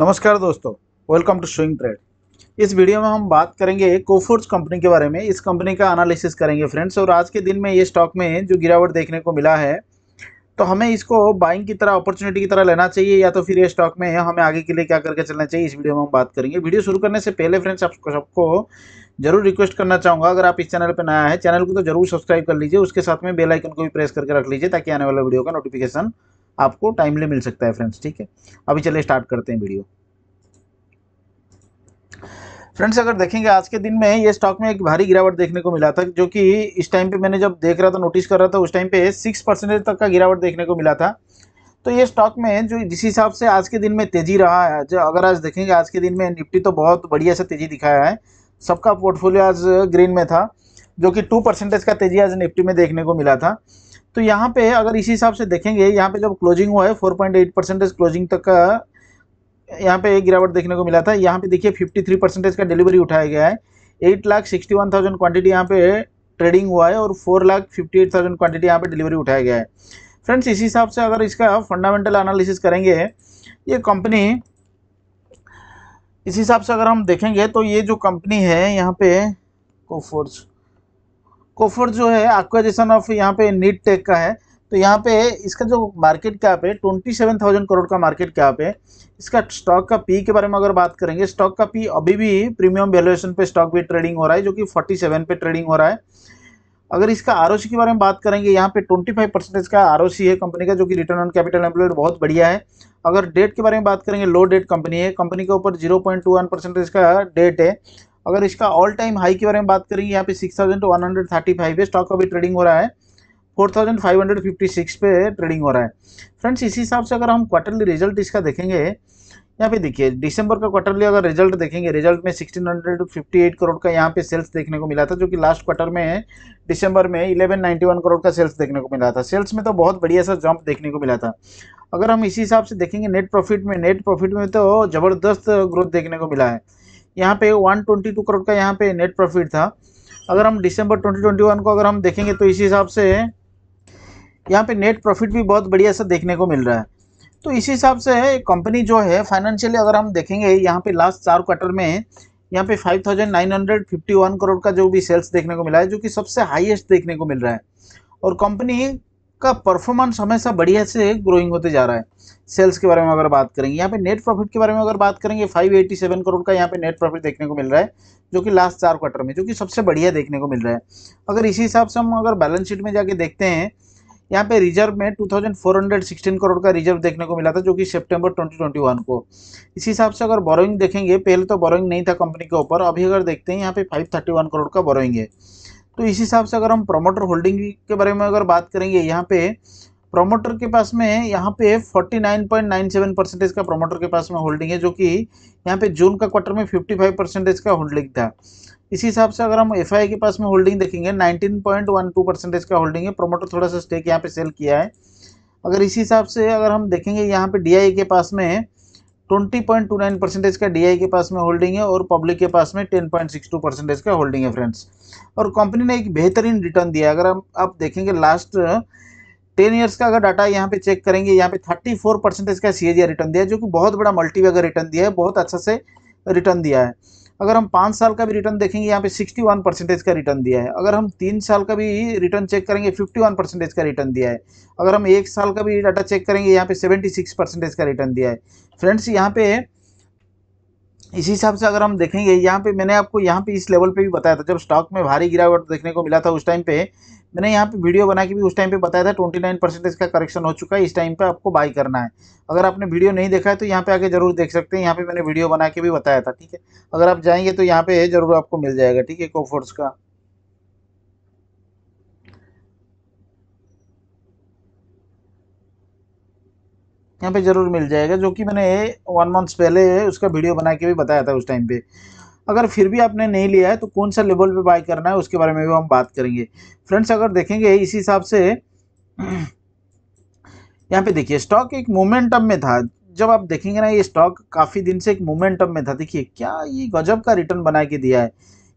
नमस्कार दोस्तों welcome to swing trade इस वीडियो में हम बात करेंगे कोफोर्स कंपनी के बारे में इस कंपनी का एनालिसिस करेंगे फ्रेंड्स और आज के दिन में ये स्टॉक में जो गिरावट देखने को मिला है तो हमें इसको बाइंग की तरह अपॉर्चुनिटी की तरह लेना चाहिए या तो फिर ये स्टॉक में हमें आगे के लिए क्या करके चलना चाहिए इस वीडियो में हम बात करेंगे वीडियो शुरू करने से पहले फ्रेंड्स आपको सबको जरूर रिक्वेस्ट करना चाहूँगा अगर आप इस चैनल पर नया है चैनल को तो जरूर सब्सक्राइब कर लीजिए उसके साथ में बेलाइकन को भी प्रेस करके रख लीजिए ताकि आने वाला वीडियो का नोटिफिकेशन आपको टाइमली मिल सकता है फ्रेंड्स ठीक है अभी चले स्टार्ट करते हैं वीडियो फ्रेंड्स अगर देखेंगे आज के दिन में ये स्टॉक में एक भारी गिरावट देखने को मिला था जो कि इस टाइम पे मैंने जब देख रहा था नोटिस कर रहा था उस टाइम पे सिक्स परसेंटेज तक का गिरावट देखने को मिला था तो ये स्टॉक में जो जिस हिसाब से आज के दिन में तेज़ी रहा है जो अगर आज देखेंगे आज के दिन में निफ्टी तो बहुत बढ़िया से तेज़ी दिखाया है सबका पोर्टफोलियो आज ग्रीन में था जो कि टू का तेज़ी आज निफ्टी में देखने को मिला था तो यहाँ पे अगर इसी हिसाब से देखेंगे यहाँ पे जब क्लोजिंग हुआ है 4.8 परसेंटेज क्लोजिंग तक का यहाँ पे गिरावट देखने को मिला था यहाँ पे देखिए 53 परसेंटेज का डिलीवरी उठाया गया है eight lakh sixty one thousand quantity यहाँ पे ट्रेडिंग हुआ है और four lakh fifty eight thousand quantity यहाँ पे डिलीवरी उठाया गया है फ्रेंड्स इसी हिसाब से अगर इसका फंडामेंटल एनालिसिस करेंगे ये कंपनी इसी हिसाब से अगर हम देखेंगे तो ये जो कंपनी है यहाँ पे कोफोर्स कोफर जो है एक्वाइजेशन ऑफ यहाँ पे नीट टेक का है तो यहाँ पे इसका जो मार्केट कैप है ट्वेंटी सेवन थाउजेंड करोड़ का मार्केट कैप है इसका स्टॉक का पी के बारे में अगर बात करेंगे स्टॉक का पी अभी भी प्रीमियम वैल्यूएशन पे स्टॉक भी ट्रेडिंग हो रहा है जो कि फोर्टी सेवन पे ट्रेडिंग हो रहा है अगर इसका आर के बारे में बात करेंगे यहाँ पे ट्वेंटी फाइव परसेंटेज का आर है कंपनी का जो कि रिटर्न ऑन कैपिटल एम्प्लॉयड बहुत बढ़िया है अगर डेट के बारे में बात करेंगे लो डेट कंपनी है कंपनी के ऊपर zero point two one percentage का डेट है अगर इसका ऑल टाइम हाई के बारे में बात करेंगे यहाँ पे six thousand one hundred thirty five पे स्टॉक अभी ट्रेडिंग हो रहा है four thousand five hundred fifty six पे ट्रेडिंग हो रहा है फ्रेंड्स इसी हिसाब से अगर हम क्वार्टरली रिजल्ट इसका देखेंगे यहाँ पे देखिए दिसंबर का क्वार्टरली अगर रिजल्ट देखेंगे रिजल्ट में हंड्रेड फिफ्टी एट करोड़ का यहाँ पे सेल्स देखने को मिला था जो कि लास्ट क्वार्टर में दिसंबर में इलेवन नाइन्टी वन करोड़ का सेल्स देखने को मिला था सेल्स में तो बहुत बढ़िया सा जंप देखने को मिला था अगर हम इसी हिसाब से देखेंगे नेट प्रॉफिट में नेट प्रॉफिट में तो ज़बरदस्त ग्रोथ देखने को मिला है यहाँ पे 122 करोड़ का यहाँ पे नेट प्रॉफिट था अगर हम दिसंबर 2021 को अगर हम देखेंगे तो इसी हिसाब से यहाँ पे नेट प्रॉफिट भी बहुत बढ़िया सा देखने को मिल रहा है तो इसी हिसाब से कंपनी जो है फाइनेंशियली अगर हम देखेंगे यहाँ पे लास्ट चार क्वार्टर में यहाँ पे 5,951 करोड़ का जो भी सेल्स देखने को मिला है जो कि सबसे हाईएस्ट देखने को मिल रहा है और कंपनी का परफॉर्मेंस हमेशा बढ़िया से ग्रोइंग होते जा रहा है सेल्स के बारे में अगर बात करेंगे यहाँ पे नेट प्रॉफिट के बारे में अगर बात करेंगे 587 करोड़ का यहाँ पे नेट प्रॉफिट देखने को मिल रहा है जो कि लास्ट चार क्वार्टर में जो कि सबसे बढ़िया देखने को मिल रहा है अगर इसी हिसाब से हम अगर बैलेंस शीट में जाके देखते हैं यहाँ पे रिजर्व में 2416 करोड़ का रिजर्व देखने को मिला था जो कि सितंबर 2021 को इसी हिसाब से अगर बोरोइंग देखेंगे पहले तो बोरोइंग नहीं था कंपनी के ऊपर अभी अगर देखते हैं यहाँ पे 531 करोड़ का बोरोइंग है तो इस हिसाब से अगर हम प्रमोटर होल्डिंग के बारे में अगर बात करेंगे यहाँ पे प्रमोटर के पास में यहाँ पे 49.97 परसेंटेज का प्रमोटर के पास में होल्डिंग है जो कि यहाँ पे जून का क्वार्टर में 55 परसेंटेज का होल्डिंग था इसी हिसाब से अगर हम एफ के पास में होल्डिंग देखेंगे 19.12 परसेंटेज का होल्डिंग है प्रोमोटर थोड़ा सा स्टेक यहाँ पे सेल किया है अगर इसी हिसाब से अगर हम देखेंगे यहाँ पे डी के पास में twenty point two nine percentage का डीआई के पास में होल्डिंग है और पब्लिक के पास में ten point six two percentage का होल्डिंग है फ्रेंड्स और कंपनी ने एक बेहतरीन रिटर्न दिया अगर हम आप देखेंगे लास्ट टेन ईयर्स का अगर डाटा यहाँ पे चेक करेंगे यहाँ पे थर्टी फोर परसेंटेज का सी रिटर्न दिया जो कि बहुत बड़ा मल्टीवेगर रिटर्न दिया है बहुत अच्छा से रिटर्न दिया है अगर हम पाँच साल का भी रिटर्न देखेंगे यहाँ पे 61 परसेंटेज का रिटर्न दिया है अगर हम तीन साल का भी रिटर्न चेक करेंगे 51 परसेंटेज का रिटर्न दिया है अगर हम एक साल का भी डाटा चेक करेंगे यहाँ पे 76 परसेंटेज का रिटर्न दिया है फ्रेंड्स यहाँ पे इसी हिसाब से अगर हम देखेंगे यहाँ पे मैंने आपको यहाँ पे इस लेवल पे भी बताया था जब स्टॉक में भारी गिरावट देखने को मिला था उस टाइम पे मैंने यहाँ पे वीडियो बना के भी उस टाइम पे बताया था ट्वेंटी नाइन परसेंटेज का करेक्शन हो चुका है इस टाइम पे आपको बाई करना है अगर आपने वीडियो नहीं देखा है तो यहाँ पे आके जरूर देख सकते हैं यहाँ पे मैंने वीडियो बना के भी बताया था ठीक है अगर आप जाएंगे तो यहाँ पे है जरूर आपको मिल जाएगा ठीक है कोफोर्स का यहाँ पे जरूर मिल जाएगा जो कि मैंने वन मंथ्स पहले उसका वीडियो बना के भी बताया था उस टाइम पे अगर फिर भी आपने नहीं लिया है तो कौन सा लेवल पे बाय करना है उसके बारे में भी हम बात करेंगे फ्रेंड्स अगर देखेंगे इस हिसाब से यहाँ पे देखिए स्टॉक एक मोमेंटम में था जब आप देखेंगे ना ये स्टॉक काफ़ी दिन से एक मोमेंटम में था देखिए क्या ये गजब का रिटर्न बना के दिया है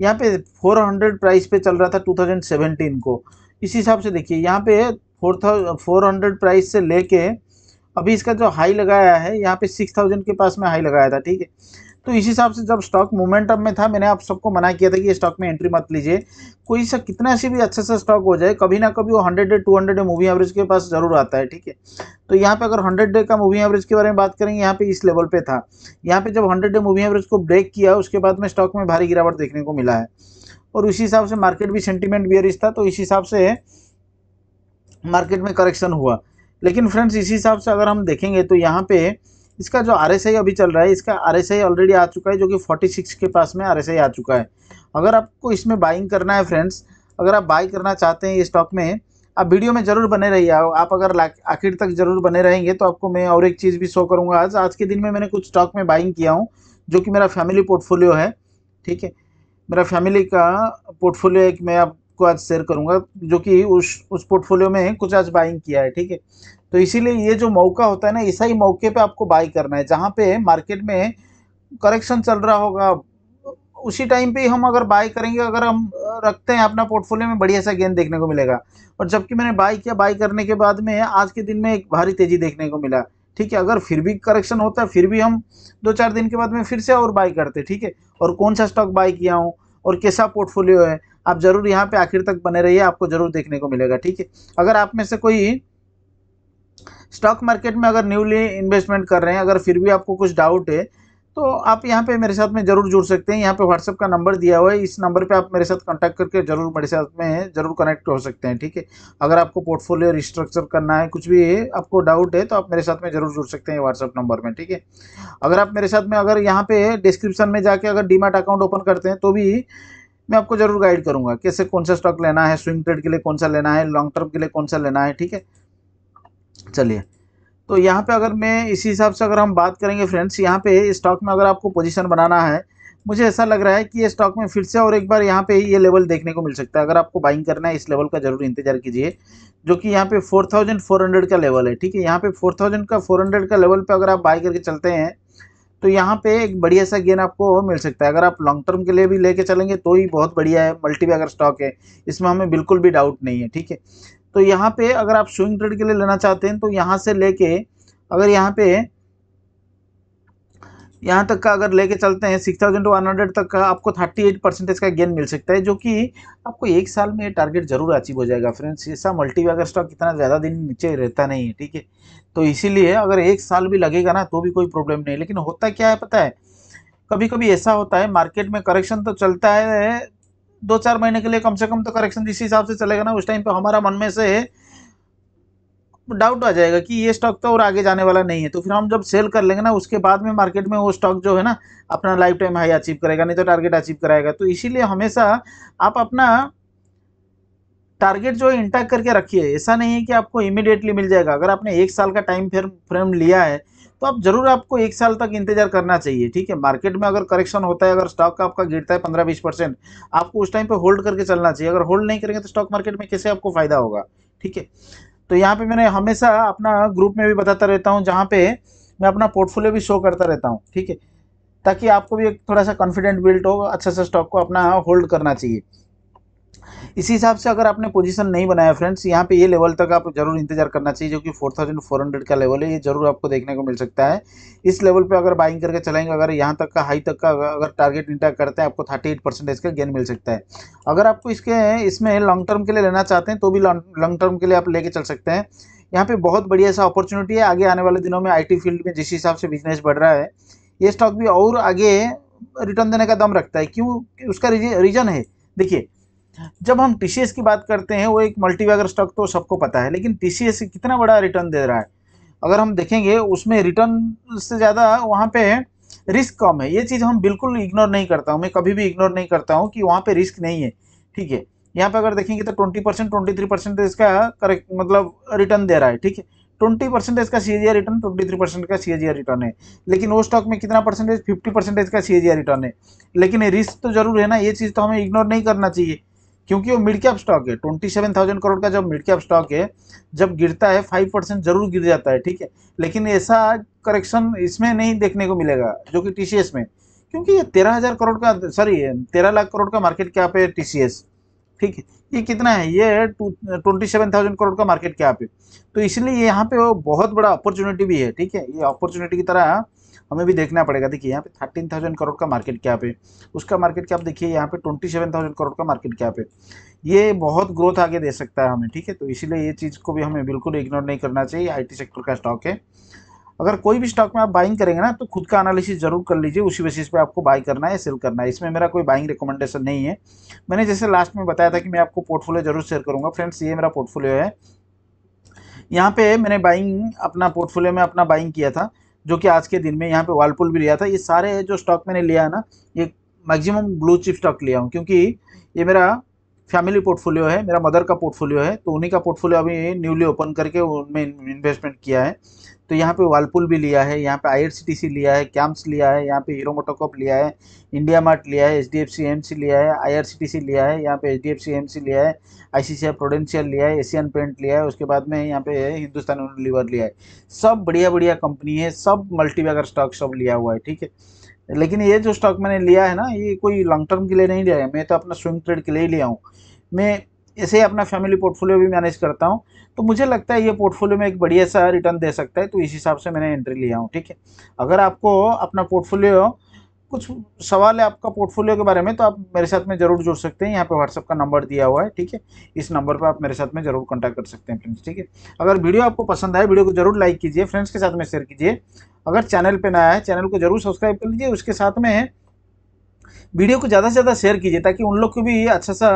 यहाँ पे 400 प्राइस पे चल रहा था 2017 को इस हिसाब से देखिए यहाँ पे फोर फोर हंड्रेड प्राइस से लेके अभी इसका जो हाई लगाया है यहाँ पे सिक्स थाउजेंड के पास में हाई लगाया था ठीक है तो इस हिसाब से जब स्टॉक मोमेंटम में था मैंने आप सबको मना किया था कि स्टॉक में एंट्री मत लीजिए कोई सा कितना से भी अच्छा सा स्टॉक हो जाए कभी ना कभी वो hundred day two hundred day moving average के पास जरूर आता है ठीक है तो यहाँ पे अगर हंड्रेड डे का मूवी एवरेज के बारे में बात करेंगे यहाँ पे इस लेवल पे था यहाँ पे जब हंड्रेड डे मूवी एवरेज को ब्रेक किया उसके बाद में स्टॉक में भारी गिरावट देखने को मिला है और उसी हिसाब से मार्केट भी सेंटिमेंट बियरिश था तो इस हिसाब से मार्केट में करेक्शन हुआ लेकिन फ्रेंड्स इसी हिसाब से अगर हम देखेंगे तो यहाँ पे इसका जो आर अभी चल रहा है इसका आर ऑलरेडी आ चुका है जो कि 46 के पास में आर आ चुका है अगर आपको इसमें बाइंग करना है फ्रेंड्स अगर आप बाई करना चाहते हैं ये स्टॉक में आप वीडियो में ज़रूर बने रहिए आप अगर आखिर तक ज़रूर बने रहेंगे तो आपको मैं और एक चीज़ भी शो करूँगा आज आज के दिन में मैंने कुछ स्टॉक में बाइंग किया हूँ जो कि मेरा फैमिली पोर्टफोलियो है ठीक है मेरा फैमिली का पोर्टफोलियो एक मैं आप को आज शेयर करूंगा जो कि उस उस पोर्टफोलियो में कुछ आज बाइंग किया है ठीक है तो इसीलिए ये जो मौका होता है ना ऐसा ही मौके पे आपको बाई करना है जहाँ पे मार्केट में करेक्शन चल रहा होगा उसी टाइम पे हम अगर बाय करेंगे अगर हम रखते हैं अपना पोर्टफोलियो में बढ़िया सा गेंद देखने को मिलेगा और जबकि मैंने बाय किया बाय करने के बाद में आज के दिन में एक भारी तेज़ी देखने को मिला ठीक है अगर फिर भी करेक्शन होता है फिर भी हम दो चार दिन के बाद में फिर से और बाय करते ठीक है और कौन सा स्टॉक बाय किया हूँ और कैसा पोर्टफोलियो है आप जरूर यहाँ पे आखिर तक बने रहिए आपको जरूर देखने को मिलेगा ठीक है अगर आप में से कोई स्टॉक मार्केट में अगर न्यूली इन्वेस्टमेंट कर रहे हैं अगर फिर भी आपको कुछ डाउट है तो आप यहाँ पे मेरे साथ में ज़रूर जुड़ सकते हैं यहाँ पे व्हाट्सअप का नंबर दिया हुआ है इस नंबर पे आप मेरे साथ कांटेक्ट करके ज़रूर मेरे साथ में ज़रूर कनेक्ट हो सकते हैं ठीक है अगर आपको पोर्टफोलियो रिस्ट्रक्चर करना है कुछ भी है आपको डाउट है तो आप मेरे साथ में ज़रूर जुड़ सकते हैं व्हाट्सअप नंबर में ठीक है अगर आप मेरे साथ में अगर यहाँ पे डिस्क्रिप्शन में जाके अगर डीमार्ट अकाउंट ओपन करते हैं तो भी मैं आपको जरूर गाइड करूंगा कैसे कौन सा स्टॉक लेना है स्विंग ट्रेड के लिए कौन सा लेना है लॉन्ग टर्म के लिए कौन सा लेना है ठीक है चलिए तो यहाँ पे अगर मैं इसी हिसाब से अगर हम बात करेंगे फ्रेंड्स यहाँ पे स्टॉक में अगर आपको पोजीशन बनाना है मुझे ऐसा लग रहा है कि ये स्टॉक में फिर से और एक बार यहाँ पे ये लेवल देखने को मिल सकता है अगर आपको बाइंग करना है इस लेवल का जरूर इंतजार कीजिए जो कि यहाँ पे 4400 का लेवल है ठीक है यहाँ पे 4400 का 400 का लेवल पे अगर आप बाई करके चलते हैं तो यहाँ पे एक बढ़िया सा गेन आपको मिल सकता है अगर आप लॉन्ग टर्म के लिए भी लेके चलेंगे तो ही बहुत बढ़िया है मल्टी अगर स्टॉक है इसमें हमें बिल्कुल भी डाउट नहीं है ठीक है तो यहाँ पे अगर आप स्विंग ट्रेड के लिए लेना चाहते हैं तो यहाँ से लेके अगर यहाँ पे यहाँ तक का अगर लेके चलते हैं सिक्स थाउजेंड वन हंड्रेड तक का आपको थर्टी एट परसेंटेज का गेन मिल सकता है जो कि आपको एक साल में टारगेट जरूर अचीव हो जाएगा फ्रेंड्स ऐसा मल्टीवैगर स्टॉक इतना ज़्यादा दिन नीचे रहता नहीं है ठीक है तो इसीलिए अगर एक साल भी लगेगा ना तो भी कोई प्रॉब्लम नहीं लेकिन होता क्या है पता है कभी कभी ऐसा होता है मार्केट में करेक्शन तो चलता है दो चार महीने के लिए कम से कम तो करेक्शन जिस हिसाब से चलेगा ना उस टाइम पर हमारा मन में से डाउट आ जाएगा कि ये स्टॉक तो और आगे जाने वाला नहीं है तो फिर हम जब सेल कर लेंगे ना उसके बाद में मार्केट में वो स्टॉक जो है ना अपना लाइफ टाइम हाई अचीव करेगा नहीं तो टारगेट अचीव कराएगा तो इसीलिए हमेशा आप अपना टारगेट जो है इंटैक्ट करके रखिए ऐसा नहीं है कि आपको इमिडिएटली मिल जाएगा अगर आपने एक साल का टाइम फिर फ्रेम लिया है तो आप जरूर आपको एक साल तक इंतजार करना चाहिए ठीक है मार्केट में अगर करेक्शन होता है अगर स्टॉक का आपका गिरता है पंद्रह बीस परसेंट आपको उस टाइम पे होल्ड करके चलना चाहिए अगर होल्ड नहीं करेंगे तो स्टॉक मार्केट में कैसे आपको फायदा होगा ठीक है तो यहाँ पे मैंने हमेशा अपना ग्रुप में भी बताता रहता हूँ जहाँ पे मैं अपना पोर्टफोलियो भी शो करता रहता हूँ ठीक है ताकि आपको भी एक थोड़ा सा कॉन्फिडेंट बिल्ट हो अच्छा सा स्टॉक को अपना होल्ड करना चाहिए इसी हिसाब से अगर आपने पोजीशन नहीं बनाया फ्रेंड्स यहाँ पे ये लेवल तक आप जरूर इंतजार करना चाहिए जो कि 4400 का लेवल है ये जरूर आपको देखने को मिल सकता है इस लेवल पे अगर बाइंग करके चलाएंगे अगर यहाँ तक का हाई तक का अगर टारगेट इंटैक्ट करते हैं आपको थर्टी का गेन मिल सकता है अगर आपको इसके इसमें लॉन्ग टर्म के लिए लेना चाहते हैं तो भी लॉन्ग टर्म के लिए आप लेके चल सकते हैं यहाँ पर बहुत बढ़िया सा अपॉर्चुनिटी है आगे आने वाले दिनों में आई फील्ड में जिस हिसाब से बिजनेस बढ़ रहा है ये स्टॉक भी और आगे रिटर्न देने का दम रखता है क्यों उसका रीजन है देखिए जब हम टीसीएस की बात करते हैं वो एक मल्टीवैगर स्टॉक तो सबको पता है लेकिन टीसीएस कितना बड़ा रिटर्न दे रहा है अगर हम देखेंगे उसमें रिटर्न से ज़्यादा वहाँ पे रिस्क कम है ये चीज़ हम बिल्कुल इग्नोर नहीं करता हूँ मैं कभी भी इग्नोर नहीं करता हूँ कि वहाँ पे रिस्क नहीं है ठीक है यहाँ पे अगर देखेंगे तो twenty percent twenty three percent इसका करेक्ट मतलब रिटर्न दे रहा है ठीक है ट्वेंटी परसेंट इसका C return twenty three percent का सी रिटर्न है लेकिन वो स्टॉक में कितना परसेंटेज फिफ्टी का सी रिटर्न है लेकिन रिस्क तो जरूर है ना ये चीज़ तो हमें इग्नोर नहीं करना चाहिए क्योंकि वो मिड कैप स्टॉक है ट्वेंटी सेवन थाउजेंड करोड़ का जब मिड कैप स्टॉक है जब गिरता है फाइव परसेंट जरूर गिर जाता है ठीक है लेकिन ऐसा करेक्शन इसमें नहीं देखने को मिलेगा जो कि टी में क्योंकि ये तेरह हज़ार करोड़ का सॉरी तेरह लाख करोड़ का मार्केट क्या पे टी सी ठीक है ये कितना है ये ट्वेंटी सेवन थाउजेंड करोड़ का मार्केट क्या पे तो इसलिए यहाँ पे वो बहुत बड़ा अपॉर्चुनिटी भी है ठीक है ये अपॉर्चुनिटी की तरह हमें भी देखना पड़ेगा देखिए यहाँ पे थर्टीन थाउजेंड करोड़ का मार्केट क्या पे उसका मार्केट आप देखिए यहाँ पे ट्वेंटी सेवन थाउजेंड करोड़ का मार्केट क्या पे ये बहुत ग्रोथ आगे दे सकता है हमें ठीक है तो इसीलिए ये चीज़ को भी हमें बिल्कुल इग्नोर नहीं करना चाहिए आई सेक्टर का स्टॉक है अगर कोई भी स्टॉक में आप बाइंग करेंगे ना तो खुद का एनालिसिस जरूर कर लीजिए उसी बेसिस पे आपको बाय करना है सेल करना है इसमें मेरा कोई बाइंग रिकमेंडेशन नहीं है मैंने जैसे लास्ट में बताया था कि मैं आपको पोर्टफोलियो जरूर शेयर करूंगा फ्रेंड्स ये मेरा पोर्टफोलियो है यहाँ पे मैंने बाइंग अपना पोर्टफोलियो में अपना बाइंग किया था जो कि आज के दिन में यहाँ पे वालपुल भी लिया था ये सारे जो स्टॉक मैंने लिया है ना ये मैक्सिमम ब्लू चिप स्टॉक लिया हूँ क्योंकि ये मेरा फैमिली पोर्टफोलियो है मेरा मदर का पोर्टफोलियो है तो उन्हीं का पोर्टफोलियो अभी न्यूली ओपन करके उनमें इन्वेस्टमेंट किया है तो यहाँ पे वालपुल भी लिया है यहाँ पे आईआरसीटीसी लिया है कैम्प्स लिया है यहाँ पे हीरो मोटोकॉप लिया है इंडिया मार्ट लिया है H D F C M C लिया है आईआरसीटीसी लिया है यहाँ पे H D F C M C लिया है आईसीसीआई प्रोडेंशियल लिया है एशियन पेंट लिया है उसके बाद में यहाँ पे हिंदुस्तान लीवर लिया है सब बढ़िया बढ़िया कंपनी है सब मल्टीबैगर स्टॉक सब लिया हुआ है ठीक है लेकिन ये जो स्टॉक मैंने लिया है ना ये कोई लॉन्ग टर्म के लिए नहीं लिया है मैं तो अपना स्विंग ट्रेड के लिए ही लिया हूँ मैं ऐसे ही अपना फैमिली पोर्टफोलियो भी मैनेज करता हूँ तो मुझे लगता है ये पोर्टफोलियो में एक बढ़िया सा रिटर्न दे सकता है तो इस हिसाब से मैंने एंट्री लिया हूँ ठीक है अगर आपको अपना पोर्टफोलियो कुछ सवाल है आपका पोर्टफोलियो के बारे में तो आप मेरे साथ में ज़रूर जुड़ सकते हैं यहाँ पे व्हाट्सअप का नंबर दिया हुआ है ठीक है इस नंबर पर आप मेरे साथ में ज़रूर कॉन्टैक्ट कर सकते हैं फ्रेंड्स ठीक है अगर वीडियो आपको पसंद आए वीडियो को जरूर लाइक कीजिए फ्रेंड्स के साथ में शेयर कीजिए अगर चैनल पर नया है चैनल को जरूर सब्सक्राइब कर लीजिए उसके साथ में वीडियो को ज़्यादा से ज़्यादा शेयर कीजिए ताकि उन लोग को भी अच्छा सा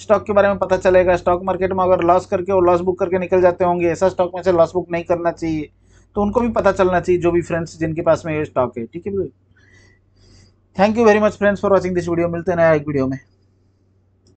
स्टॉक के बारे में पता चलेगा स्टॉक मार्केट में अगर लॉस करके वो लॉस बुक करके निकल जाते होंगे ऐसा स्टॉक में से लॉस बुक नहीं करना चाहिए तो उनको भी पता चलना चाहिए जो भी फ्रेंड्स जिनके पास में ये स्टॉक है ठीक है thank you very much friends for watching this video मिलते हैं नया एक वीडियो में